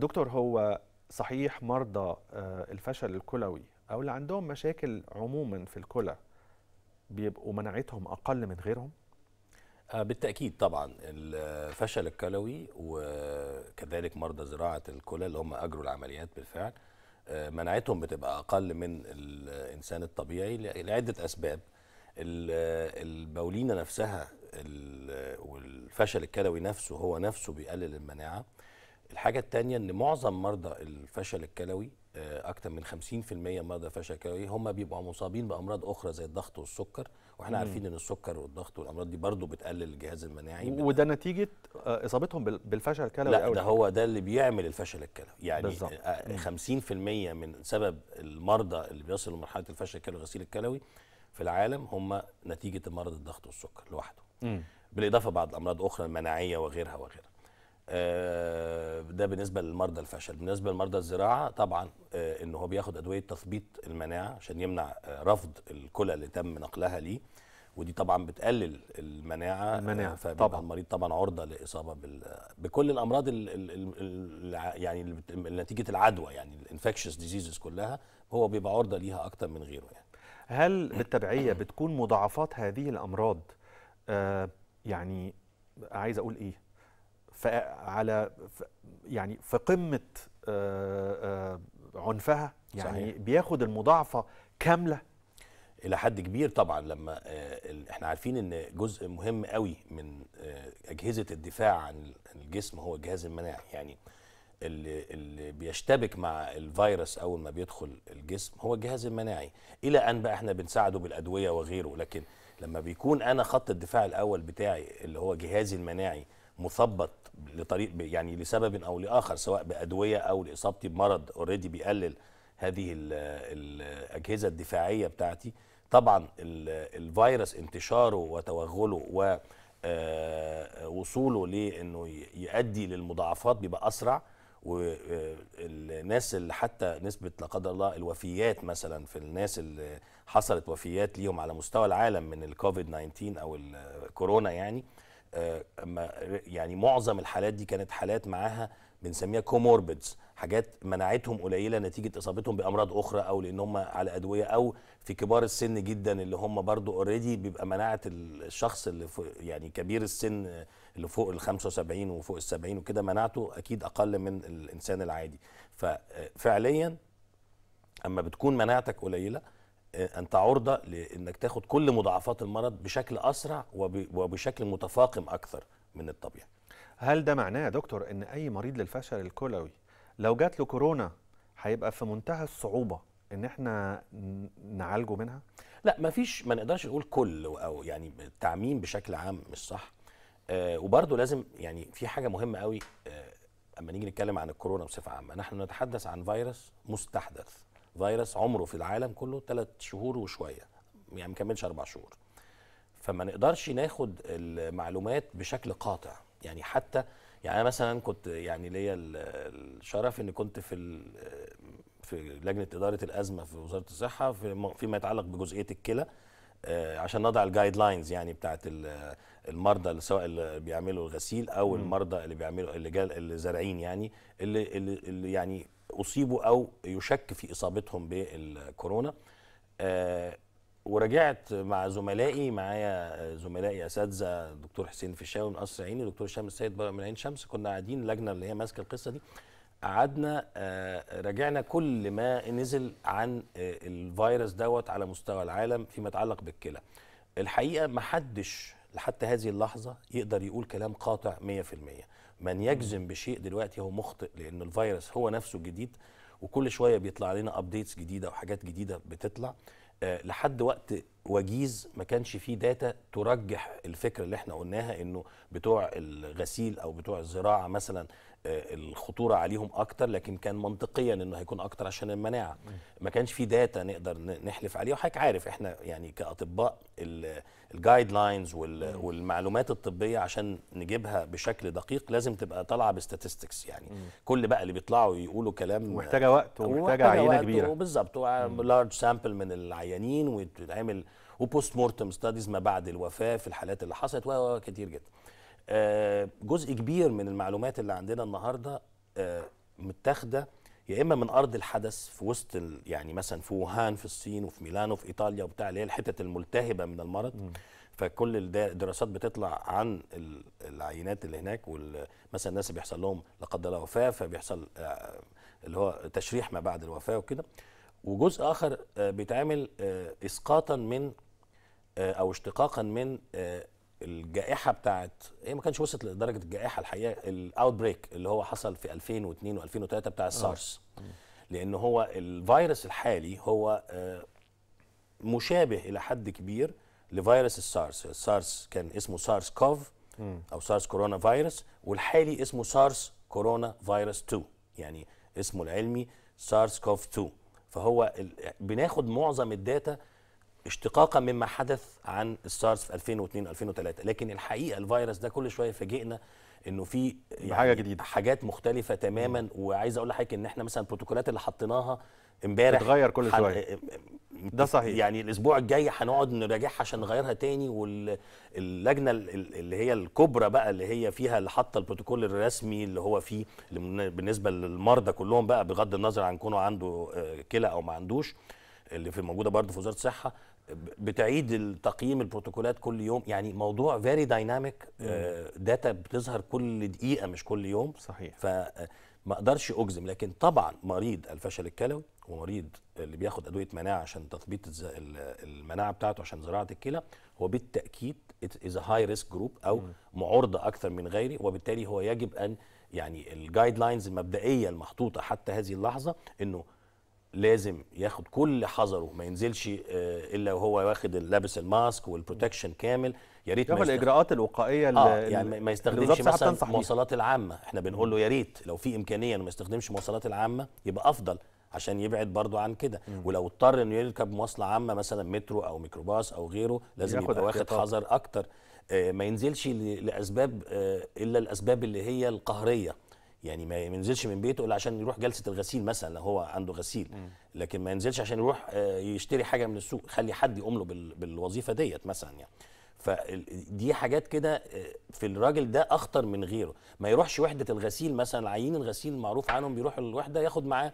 دكتور هو صحيح مرضى آه، الفشل الكلوي او اللي عندهم مشاكل عموما في الكلى بيبقوا مناعتهم اقل من غيرهم آه، بالتاكيد طبعا الفشل الكلوي وكذلك مرضى زراعه الكلى اللي هم اجروا العمليات بالفعل آه، مناعتهم بتبقى اقل من الانسان الطبيعي لعده اسباب البولينه نفسها والفشل الكلوي نفسه هو نفسه بيقلل المناعه الحاجه الثانيه ان معظم مرضى الفشل الكلوي آه، اكتر من 50% مرضى فشل كلوي هم بيبقوا مصابين بامراض اخرى زي الضغط والسكر واحنا مم. عارفين ان السكر والضغط والامراض دي برضو بتقلل الجهاز المناعي وده نتيجه آه، اصابتهم بالفشل الكلوي لا ده هو ده اللي بيعمل الفشل الكلوي يعني بالزبط. 50% آه، من سبب المرضى اللي بيصلوا لمرحله الفشل الكلوي الغسيل الكلوي في العالم هم نتيجه مرض الضغط والسكر لوحده مم. بالاضافه بعض الامراض اخرى المناعيه وغيرها وغيرها آه، ده بالنسبه لمرضى الفشل بالنسبه لمرضى الزراعه طبعا آه، ان هو بياخد ادويه تثبيط المناعه عشان يمنع آه، رفض الكلى اللي تم نقلها ليه ودي طبعا بتقلل المناعه المناعه فبيبقى طبعا المريض طبعا عرضه للاصابه بال... بكل الامراض ال... ال... ال... يعني نتيجه العدوى يعني الانفكشس ديزيزز كلها هو بيبقى عرضه ليها اكتر من غيره يعني هل بالتبعيه بتكون مضاعفات هذه الامراض آه يعني عايز اقول ايه على يعني في قمه آه، آه، عنفها يعني صحيح. بياخد المضاعفه كامله الى حد كبير طبعا لما آه، احنا عارفين ان جزء مهم قوي من اجهزه الدفاع عن الجسم هو الجهاز المناعي يعني اللي, اللي بيشتبك مع الفيروس اول ما بيدخل الجسم هو الجهاز المناعي الى ان بقى احنا بنساعده بالادويه وغيره لكن لما بيكون انا خط الدفاع الاول بتاعي اللي هو جهازي المناعي مثبط لطريق يعني لسبب او لاخر سواء بادويه او لاصابتي بمرض اوريدي بيقلل هذه الاجهزه الدفاعيه بتاعتي طبعا الفيروس انتشاره وتوغله ووصوله آه، لانه يؤدي للمضاعفات بيبقى اسرع والناس آه، اللي حتى نسبه لا قدر الله الوفيات مثلا في الناس اللي حصلت وفيات ليهم على مستوى العالم من الكوفيد 19 او الكورونا يعني آه، يعني معظم الحالات دي كانت حالات معاها بنسميها كوموربيدز حاجات مناعتهم قليله نتيجه اصابتهم بامراض اخرى او لان هم على ادويه او في كبار السن جدا اللي هم برضو اوريدي بيبقى مناعه الشخص اللي فوق يعني كبير السن اللي فوق ال 75 وفوق ال 70 وكده مناعته اكيد اقل من الانسان العادي ففعليا آه، اما بتكون مناعتك قليله انت عرضه لانك تاخد كل مضاعفات المرض بشكل اسرع وبشكل متفاقم اكثر من الطبيعي. هل ده معناه يا دكتور ان اي مريض للفشل الكلوي لو جات له كورونا هيبقى في منتهى الصعوبه ان احنا نعالجه منها؟ لا مفيش ما نقدرش نقول كل او يعني التعميم بشكل عام مش صح. آه وبرضه لازم يعني في حاجه مهمه قوي آه اما نيجي نتكلم عن الكورونا بصفه عامه، نحن نتحدث عن فيروس مستحدث. فيروس عمره في العالم كله ثلاث شهور وشويه يعني مكملش اربع شهور فما نقدرش ناخد المعلومات بشكل قاطع يعني حتى يعني انا مثلا كنت يعني ليا الشرف ان كنت في في لجنه اداره الازمه في وزاره الصحه فيما يتعلق بجزئيه الكلى آه، عشان نضع الجايد لاينز يعني بتاعت المرضى اللي سواء اللي بيعملوا الغسيل او المرضى اللي بيعملوا اللي جال اللي زارعين يعني اللي, اللي, يعني اصيبوا او يشك في اصابتهم بالكورونا آه، ورجعت مع زملائي معايا زملائي اساتذه دكتور حسين فيشاوي من قصر عيني دكتور هشام السيد من عين شمس كنا قاعدين اللجنه اللي هي ماسكه القصه دي قعدنا آه، راجعنا كل ما نزل عن آه، الفيروس دوت على مستوى العالم فيما يتعلق بالكلى الحقيقه ما حدش لحتى هذه اللحظه يقدر يقول كلام قاطع 100% من يجزم بشيء دلوقتي هو مخطئ لان الفيروس هو نفسه جديد وكل شويه بيطلع لنا ابديتس جديده وحاجات جديده بتطلع آه، لحد وقت وجيز ما كانش فيه داتا ترجح الفكره اللي احنا قلناها انه بتوع الغسيل او بتوع الزراعه مثلا آه، الخطوره عليهم اكتر لكن كان منطقيا انه هيكون اكتر عشان المناعه ما كانش فيه داتا نقدر نحلف عليها وحضرتك عارف احنا يعني كاطباء الجايد لاينز والمعلومات الطبيه عشان نجيبها بشكل دقيق لازم تبقى طالعه بستاتستكس يعني كل بقى اللي بيطلعوا يقولوا كلام محتاجه وقت ومحتاجه عينه كبيره بالظبط لارج سامبل من العيانين وتتعمل وبوست مورتم ستاديز ما بعد الوفاه في الحالات اللي حصلت و كتير جدا آه، جزء كبير من المعلومات اللي عندنا النهارده آه، متاخده يا اما من ارض الحدث في وسط يعني مثلا في ووهان في الصين وفي ميلانو في ايطاليا وبتاع اللي هي الحتت الملتهبه من المرض م. فكل الدراسات بتطلع عن العينات اللي هناك مثلا الناس بيحصل لهم لا قدر الله وفاه فبيحصل آه، اللي هو تشريح ما بعد الوفاه وكده وجزء اخر بيتعمل اسقاطا من آه، او اشتقاقا من آه، الجائحه بتاعت هي ما كانش وصلت لدرجه الجائحه الحقيقه الاوت بريك اللي هو حصل في 2002 و2003 بتاع السارس آه. لان هو الفيروس الحالي هو مشابه الى حد كبير لفيروس السارس السارس كان اسمه سارس كوف او سارس كورونا فيروس والحالي اسمه سارس كورونا فيروس 2 يعني اسمه العلمي سارس كوف 2 فهو بناخد معظم الداتا اشتقاقا مما حدث عن السارس في 2002 2003 لكن الحقيقه الفيروس ده كل شويه فاجئنا انه في يعني حاجه جديده حاجات مختلفه تماما وعايز اقول لحضرتك ان احنا مثلا البروتوكولات اللي حطيناها امبارح بتتغير كل شويه آه، آه، ده صحيح يعني الاسبوع الجاي هنقعد نراجعها عشان نغيرها تاني واللجنه اللي هي الكبرى بقى اللي هي فيها اللي حاطه البروتوكول الرسمي اللي هو فيه بالنسبه للمرضى كلهم بقى بغض النظر عن كونه عنده آه، كلى او ما عندوش اللي في موجوده برضه في وزاره الصحه بتعيد التقييم البروتوكولات كل يوم يعني موضوع فيري دايناميك داتا بتظهر كل دقيقه مش كل يوم صحيح فما آه، اقدرش اجزم لكن طبعا مريض الفشل الكلوي ومريض اللي بياخد ادويه مناعه عشان تثبيط المناعه بتاعته عشان زراعه الكلى هو بالتاكيد از هاي ريسك جروب او معرضه اكثر من غيره وبالتالي هو يجب ان يعني الجايد لاينز المبدئيه المحطوطه حتى هذه اللحظه انه لازم ياخد كل حذره ما ينزلش آه، الا وهو واخد لابس الماسك والبروتكشن كامل يا ريت ما الاجراءات الوقائيه آه يعني ما يستخدمش مثلا المواصلات العامه احنا بنقول له يا ريت لو في امكانيه انه ما يستخدمش المواصلات العامه يبقى افضل عشان يبعد برضه عن كده ولو اضطر انه يركب مواصله عامه مثلا مترو او ميكروباص او غيره لازم يبقى واخد حذر اكتر آه ما ينزلش لاسباب آه الا الاسباب اللي هي القهريه يعني ما ينزلش من بيته الا عشان يروح جلسه الغسيل مثلا لو هو عنده غسيل لكن ما ينزلش عشان يروح آه، يشتري حاجه من السوق خلي حد يقوم له بالوظيفه ديت مثلا يعني فدي حاجات كده آه، في الراجل ده اخطر من غيره ما يروحش وحده الغسيل مثلا عيين الغسيل معروف عنهم بيروح الوحده ياخد معاه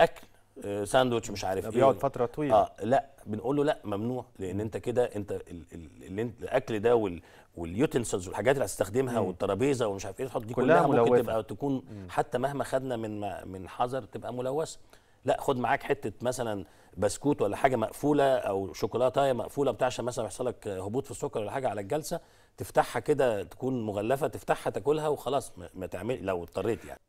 اكل آه، ساندوتش مش عارف ايه بيقعد فتره طويله اه لا بنقول له لا ممنوع لان انت كده انت اللي انت الاكل ده وال واليوتنسلز والحاجات اللي هتستخدمها والترابيزه ومش عارف ايه تحط دي كلها, كلها ملوثة. ممكن تبقى تكون حتى مهما خدنا من من حذر تبقى ملوثه لا خد معاك حته مثلا بسكوت ولا حاجه مقفوله او شوكولاته مقفوله بتاع عشان مثلا يحصل لك هبوط في السكر ولا حاجه على الجلسه تفتحها كده تكون مغلفه تفتحها تاكلها وخلاص ما تعمل لو اضطريت يعني